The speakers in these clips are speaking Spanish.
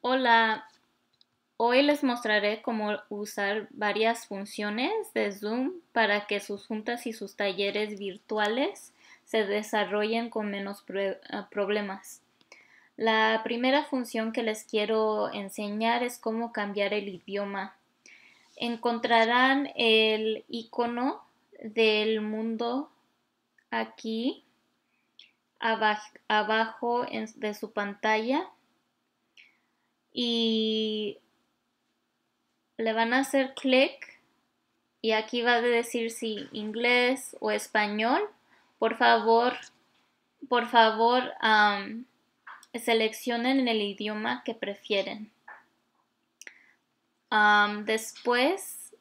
Hola, hoy les mostraré cómo usar varias funciones de Zoom para que sus juntas y sus talleres virtuales se desarrollen con menos ah, problemas. La primera función que les quiero enseñar es cómo cambiar el idioma. Encontrarán el icono del mundo aquí abajo, de su pantalla y le van a hacer clic y aquí va a decir si inglés o español. Por favor, por favor, seleccionen el idioma que prefieren. después,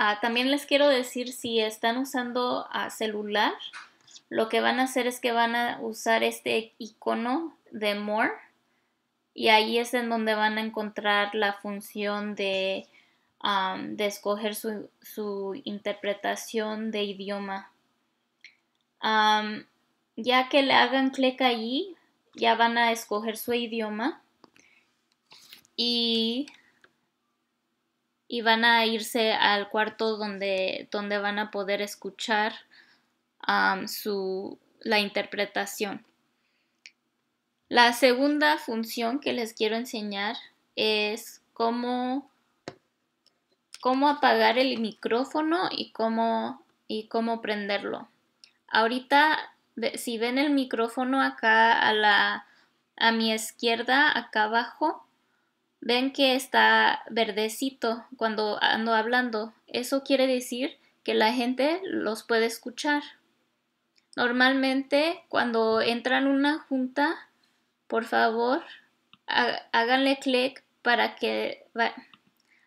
ah, también les quiero decir si están usando celular, lo que van a hacer es que van a usar este icono de More y ahí es en donde van a encontrar la función de, um, de escoger su, interpretación de idioma. Um, ya que le hagan clic allí, ya van a escoger su idioma y, van a irse al cuarto donde, donde van a poder escuchar um, la interpretación. La segunda función que les quiero enseñar es cómo, cómo apagar el micrófono y cómo, y cómo prenderlo. Ahorita, si ven el micrófono acá a, la, a mi izquierda, acá abajo, ven que está verdecito cuando ando hablando. Eso quiere decir que la gente los puede escuchar. Normalmente cuando entran una junta por favor, háganle clic para que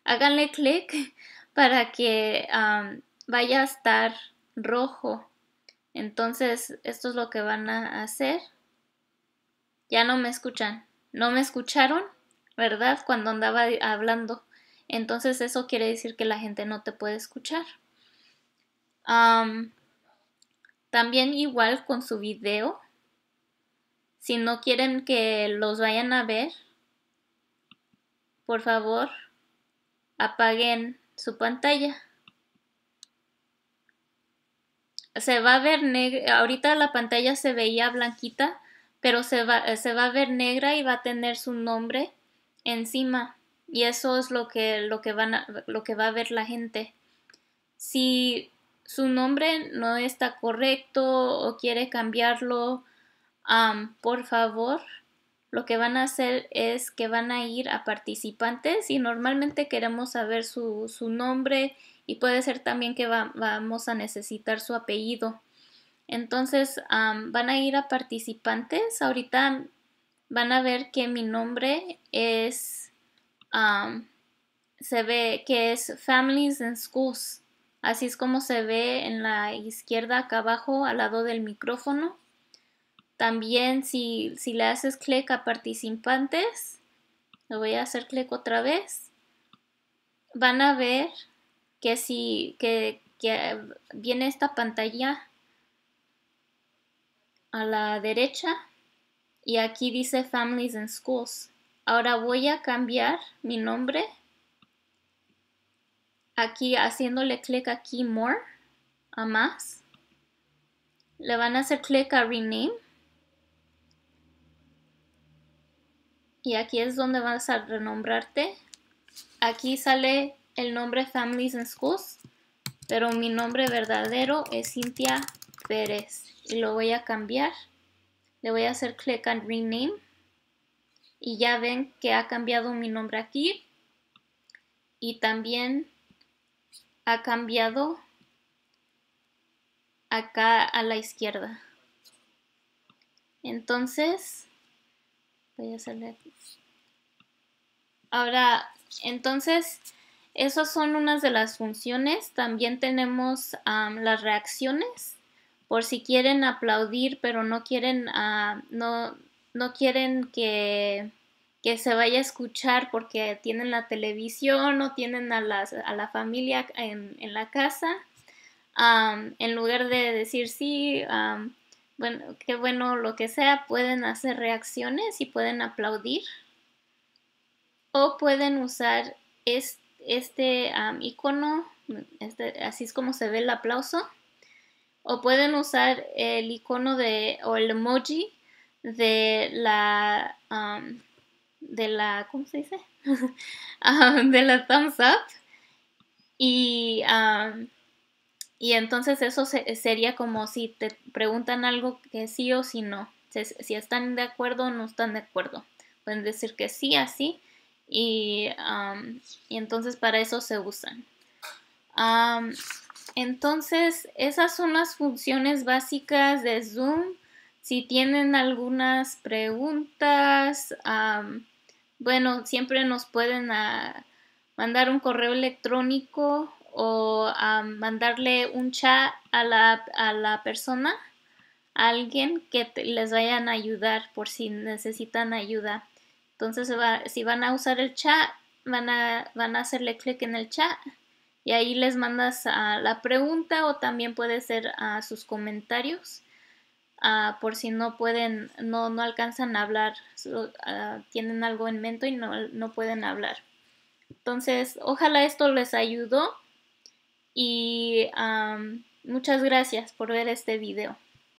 háganle clic para que vaya a estar rojo. Entonces, esto es lo que van a hacer. Ya no me escuchan. No me escucharon, ¿verdad? Cuando andaba hablando. Entonces, eso quiere decir que la gente no te puede escuchar. también igual con su video si no quieren que los vayan a ver, por favor, apaguen su pantalla. Se va a ver negra, ahorita la pantalla se veía blanquita, pero se va, a ver negra y va a tener su nombre encima. Y eso es lo que, lo que, van lo que va a ver la gente. Si su nombre no está correcto o quiere cambiarlo, por favor, lo que van a hacer es que van a ir a participantes y normalmente queremos saber su, su nombre y puede ser también que vamos a necesitar su apellido. Entonces van a ir a participantes. Ahorita van a ver que mi nombre es, se ve que es Families and Schools. Así es como se ve en la izquierda acá abajo al lado del micrófono. También si, le haces clic a participantes, le voy a hacer clic otra vez, van a ver que si que viene esta pantalla a la derecha y aquí dice Families and Schools. Ahora voy a cambiar mi nombre aquí haciéndole clic aquí More a más. Le van a hacer clic a Rename y aquí es donde vas a renombrarte. Aquí sale el nombre Families and Schools, pero mi nombre verdadero es Cintia Pérez y lo voy a cambiar. Le voy a hacer clic en Rename y ya ven que ha cambiado mi nombre aquí y también ha cambiado acá a la izquierda. Entonces, Voy a Ahora, entonces, esas son unas de las funciones. También tenemos las reacciones. Por si quieren aplaudir, pero no quieren, ah, no, no quieren que, se vaya a escuchar porque tienen la televisión o tienen a, la familia en, la casa. en lugar de decir sí, bueno, qué bueno, lo que sea, pueden hacer reacciones y pueden aplaudir o pueden usar este, este icono, así es como se ve el aplauso, o pueden usar el icono de o el emoji de la de la ¿cómo se dice? de la thumbs up y y entonces eso sería como si te preguntan algo que sí o si no, si, están de acuerdo o no están de acuerdo. Pueden decir que sí, así, y, y entonces para eso se usan. entonces, esas son las funciones básicas de Zoom. Si tienen algunas preguntas, bueno, siempre nos pueden ah, mandar un correo electrónico o mandarle un chat a la, a la persona, a alguien que les vayan a ayudar por si necesitan ayuda. Entonces, si van a usar el chat, van a, van a hacerle clic en el chat y ahí les mandas la pregunta o también puede ser a sus comentarios. por si no pueden, no, no alcanzan a hablar, tienen algo en mente y no pueden hablar. Entonces, ojalá esto les ayudó y muchas gracias por ver este video.